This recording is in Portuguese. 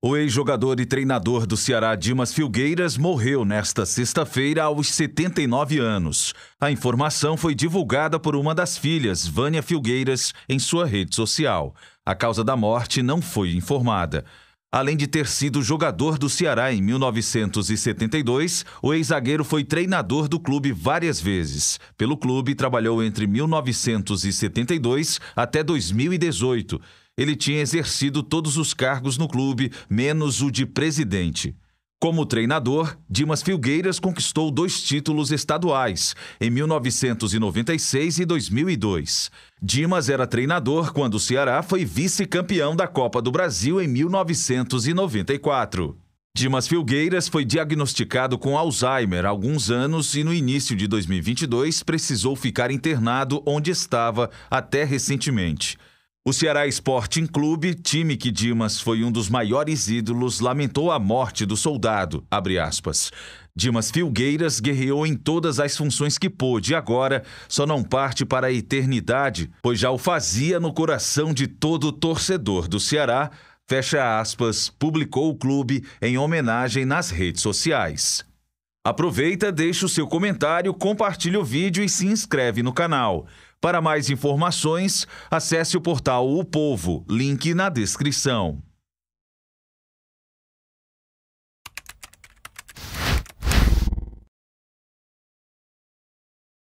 O ex-jogador e treinador do Ceará Dimas Filgueiras morreu nesta sexta-feira aos 79 anos. A informação foi divulgada por uma das filhas, Vânia Filgueiras, em sua rede social. A causa da morte não foi informada. Além de ter sido jogador do Ceará em 1972, o ex-zagueiro foi treinador do clube várias vezes. Pelo clube, trabalhou entre 1972 até 2018 ele tinha exercido todos os cargos no clube, menos o de presidente. Como treinador, Dimas Filgueiras conquistou dois títulos estaduais, em 1996 e 2002. Dimas era treinador quando o Ceará foi vice-campeão da Copa do Brasil em 1994. Dimas Filgueiras foi diagnosticado com Alzheimer há alguns anos e, no início de 2022, precisou ficar internado onde estava até recentemente. O Ceará Sporting Clube, time que Dimas foi um dos maiores ídolos, lamentou a morte do soldado, Dimas Filgueiras guerreou em todas as funções que pôde e agora só não parte para a eternidade, pois já o fazia no coração de todo torcedor do Ceará, fecha aspas, publicou o clube em homenagem nas redes sociais. Aproveita, deixa o seu comentário, compartilha o vídeo e se inscreve no canal. Para mais informações, acesse o portal O Povo, link na descrição.